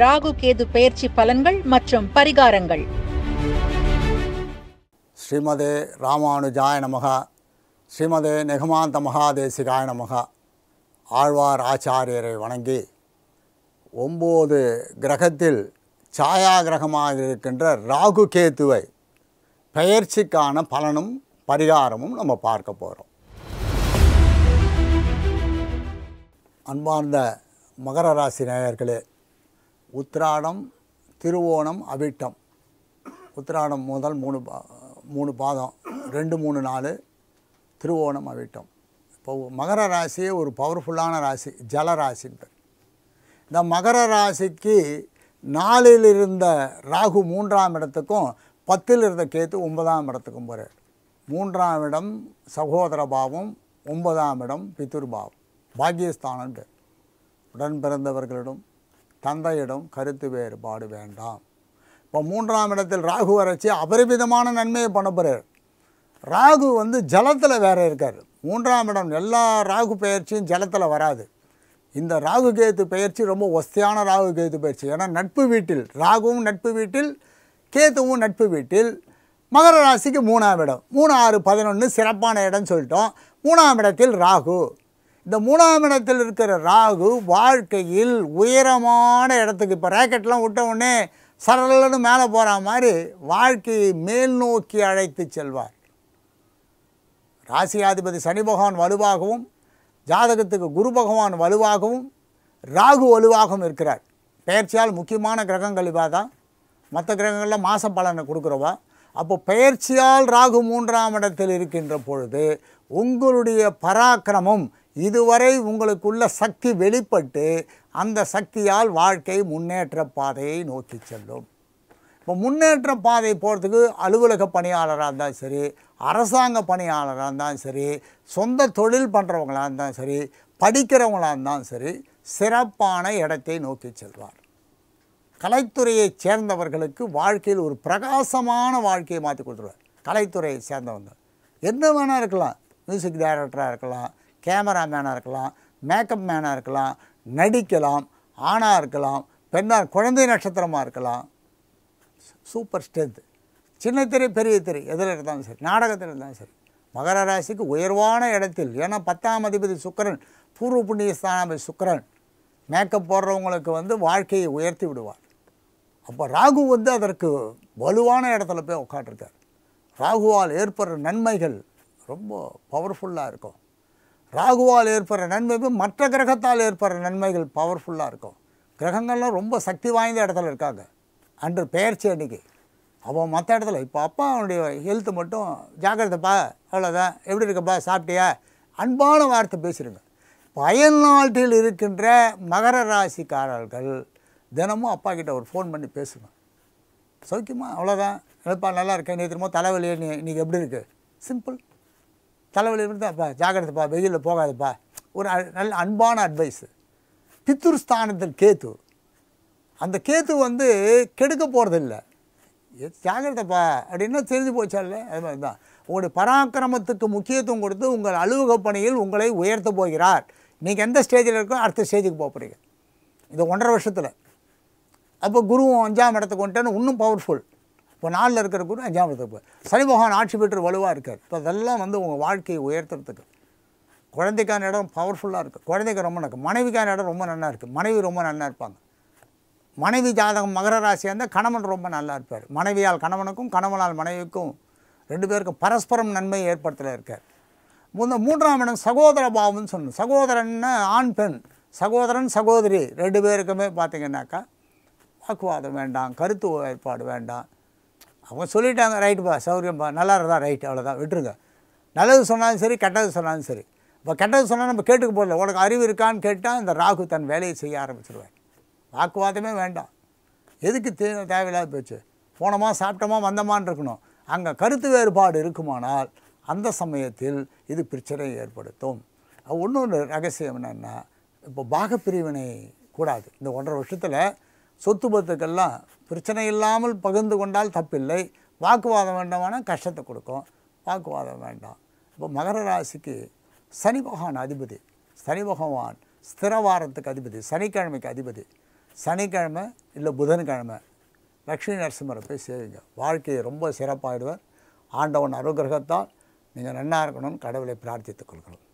ராகு கேது பயிற்சி பலன்கள் மற்றும் பரிகாரங்கள் ஸ்ரீமதே ராமானுஜாய நமகா ஸ்ரீமதே நெகமாந்த மகாதேசிகாய நமகா ஆழ்வார் ஆச்சாரியரை வணங்கி ஒம்பது கிரகத்தில் சாயா கிரகமாக இருக்கின்ற ராகு கேத்துவை பெயர்ச்சிக்கான பலனும் பரிகாரமும் நம்ம பார்க்க போகிறோம் அன்பார்ந்த மகர ராசி நேயர்களே உத்ராடம் திருவோணம் அவிட்டம் உத்ராடம் முதல் மூணு பா மூணு பாதம் ரெண்டு மூணு நாலு திருவோணம் அவிட்டம் இப்போ மகர ராசியே ஒரு பவர்ஃபுல்லான ராசி ஜல இந்த மகர ராசிக்கு நாலில் இருந்த ராகு மூன்றாம் இடத்துக்கும் பத்தில் இருந்த கேத்து ஒன்பதாம் இடத்துக்கும் போகிறார் மூன்றாம் இடம் சகோதர பாவம் ஒன்பதாம் இடம் பித்துர்பாவம் பாக்கியஸ்தானம் உடன் பிறந்தவர்களிடம் தந்தையிடம் கருத்து வேறுபாடு வேண்டாம் இப்போ மூன்றாம் இடத்தில் ராகு வரைச்சி அபரிமிதமான நன்மையை பண்ண போகிறார் ராகு வந்து ஜலத்தில் வேறு இருக்கார் மூன்றாம் இடம் எல்லா ராகு பயிற்சியும் ஜலத்தில் வராது இந்த ராகு கேத்து பயிற்சி ரொம்ப ஒஸ்தியான ராகு கேத்து பயிற்சி ஏன்னா நட்பு வீட்டில் ராகுவும் நட்பு வீட்டில் கேத்துவும் நட்பு வீட்டில் மகர ராசிக்கு மூணாம் இடம் மூணு ஆறு பதினொன்று சிறப்பான இடம் சொல்லிட்டோம் மூணாம் இடத்தில் ராகு இந்த மூணாம் இடத்தில் இருக்கிற ராகு வாழ்க்கையில் உயரமான இடத்துக்கு இப்போ ரேக்கெட்லாம் விட்ட உடனே சரலன்னு மேலே போகிற மாதிரி வாழ்க்கையை மேல் நோக்கி அழைத்து செல்வார் ராசியாதிபதி சனி பகவான் வலுவாகவும் ஜாதகத்துக்கு குரு பகவான் வலுவாகவும் ராகு வலுவாகவும் இருக்கிறார் பெயர்ச்சியால் முக்கியமான கிரகங்கள் இவா தான் மற்ற கிரகங்களில் மாச பலனை கொடுக்குறவா அப்போ பெயர்ச்சியால் ராகு மூன்றாம் இடத்தில் இருக்கின்ற பொழுது உங்களுடைய பராக்கிரமம் இதுவரை உங்களுக்குள்ள சக்தி வெளிப்பட்டு அந்த சக்தியால் வாழ்க்கை முன்னேற்ற பாதையை நோக்கி செல்லும் இப்போ முன்னேற்ற பாதை போகிறதுக்கு அலுவலக பணியாளராக இருந்தாலும் சரி அரசாங்க பணியாளராக இருந்தாலும் சரி சொந்த தொழில் பண்ணுறவங்களாக இருந்தாலும் சரி படிக்கிறவங்களாக இருந்தாலும் சரி சிறப்பான இடத்தை நோக்கி செல்வார் கலைத்துறையைச் சேர்ந்தவர்களுக்கு வாழ்க்கையில் ஒரு பிரகாசமான வாழ்க்கையை மாற்றி கொடுத்துருவார் கலைத்துறையை சேர்ந்தவங்க என்ன வேணால் இருக்கலாம் மியூசிக் டைரக்டராக இருக்கலாம் கேமரா மேனாக இருக்கலாம் மேக்கப் மேனாக இருக்கலாம் நடிக்கலாம் ஆணாக இருக்கலாம் பெண்ணாக குழந்தை நட்சத்திரமாக இருக்கலாம் சூப்பர் ஸ்ட்ரென்த்து சின்ன திரை பெரிய திரை எதில் இருந்தாலும் சரி நாடகத்தில் இருந்தாலும் சரி மகர ராசிக்கு உயர்வான இடத்தில் ஏன்னா பத்தாம் அதிபதி சுக்கரன் பூர்வ புண்ணிய ஸ்தானாபதி சுக்கரன் மேக்கப் போடுறவங்களுக்கு வந்து வாழ்க்கையை உயர்த்தி விடுவார் அப்போ ராகு வந்து அதற்கு வலுவான இடத்துல போய் உட்காண்டிருக்கார் ராகுவால் ஏற்படுற நன்மைகள் ரொம்ப பவர்ஃபுல்லாக இருக்கும் ராகுவால் ஏற்படுற நன்மை மற்ற கிரகத்தால் ஏற்படுற நன்மைகள் பவர்ஃபுல்லாக இருக்கும் கிரகங்கள்லாம் ரொம்ப சக்தி வாய்ந்த இடத்துல இருக்காங்க அன்று பெயர்ச்சி அன்னைக்கு அவன் மற்ற இடத்துல இப்போ அப்பா அவனுடைய ஹெல்த்து மட்டும் ஜாக்கிரதைப்பா அவ்வளோதான் எப்படி இருக்கப்பா சாப்பிட்டியா அன்பான வார்த்தை பேசிடுங்க அயல் நாட்டில் இருக்கின்ற மகர ராசிக்காரர்கள் தினமும் அப்பா கிட்ட ஒரு ஃபோன் பண்ணி பேசுங்க சௌக்கியமாக அவ்வளோதான் எப்பா நல்லா இருக்கேன் நீ திரும்ப தலைவலியே நீ இன்றைக்கி எப்படி இருக்குது சிம்பிள் தலைவலி இருந்தாப்பா ஜாக்கிரதைப்பா வெயிலில் போகாதப்பா ஒரு நல்ல அன்பான அட்வைஸு பித்துர் ஸ்தானத்தில் கேத்து அந்த கேத்து வந்து கெடுக்க போகிறதில்ல ஜாகிரதப்பா அப்படின்னா தெரிஞ்சு இல்லை அது மாதிரி தான் உங்களுடைய பராக்கிரமத்துக்கு முக்கியத்துவம் கொடுத்து உங்கள் அலுவலக பணியில் உங்களை உயர்த்த போகிறார் நீங்கள் எந்த ஸ்டேஜில் இருக்கோ அடுத்த ஸ்டேஜுக்கு போக போகிறீங்க இது ஒன்றரை வருஷத்தில் அப்போ குருவும் அஞ்சாம் இடத்துக்கு வந்துட்டேன்னு இன்னும் பவர்ஃபுல் இப்போ நாளில் இருக்கிற குரு அஞ்சாம் இடத்துக்கு சனி பகவான் ஆட்சி பெற்று வலுவாக இருக்கார் இப்போ அதெல்லாம் வந்து உங்கள் வாழ்க்கையை உயர்த்துறதுக்கு குழந்தைக்கான இடம் பவர்ஃபுல்லாக இருக்குது குழந்தைக்கு ரொம்ப நடக்கும் மனைவிக்கான இடம் ரொம்ப நல்லா இருக்குது மனைவி ரொம்ப நல்லா இருப்பாங்க மனைவி ஜாதகம் மகர ராசியாக இருந்தால் கணவன் ரொம்ப நல்லா இருப்பார் மனைவியால் கணவனுக்கும் கணவனால் மனைவிக்கும் ரெண்டு பேருக்கும் பரஸ்பரம் நன்மை ஏற்படுத்தல இருக்கார் முந்த மூன்றாம் இடம் சகோதர பாவம்னு சொல்லணும் சகோதரன்னு ஆண் பெண் சகோதரன் சகோதரி ரெண்டு பேருக்குமே பார்த்திங்கனாக்கா வாக்குவாதம் வேண்டாம் கருத்து ஏற்பாடு வேண்டாம் அவங்க சொல்லிட்டாங்க ரைட்டுப்பா பா நல்லா இருந்தால் ரைட் அவ்வளோதான் விட்டுருங்க நல்லது சொன்னாலும் சரி கெட்டது சொன்னாலும் சரி இப்போ கெட்டது சொன்னால் நம்ம கேட்டுக்க போடல உனக்கு அறிவு இருக்கான்னு கேட்டால் இந்த ராகு தன் வேலையை செய்ய ஆரம்பிச்சிருவேன் வாக்குவாதமே வேண்டாம் எதுக்கு தே தேவையில்லாத போச்சு போனோமா சாப்பிட்டோமா வந்தோமான்னு இருக்கணும் அங்கே கருத்து வேறுபாடு இருக்குமானால் அந்த சமயத்தில் இது பிரச்சனையை ஏற்படுத்தும் ஒன்று ஒன்று ரகசியம் என்னென்னா இப்போ பாகப்பிரிவினை கூடாது இந்த ஒன்றரை வருஷத்தில் சொத்து பத்துக்கெல்லாம் பிரச்சனை இல்லாமல் பகிர்ந்து கொண்டால் தப்பில்லை வாக்குவாதம் வேண்டாமான கஷ்டத்தை கொடுக்கும் வாக்குவாதம் வேண்டாம் இப்போ மகர ராசிக்கு சனி பகவான் அதிபதி சனி பகவான் ஸ்திர வாரத்துக்கு அதிபதி சனிக்கிழமைக்கு அதிபதி சனிக்கிழமை இல்லை புதன்கிழமை லக்ஷ்மி நரசிம்மரை போய் சேவிங்க வாழ்க்கையை ரொம்ப சிறப்பாகிடுவார் ஆண்டவன் அருகிரகத்தால் நீங்கள் நன்னா இருக்கணும்னு கடவுளை பிரார்த்தித்துக் கொள்கிறோம்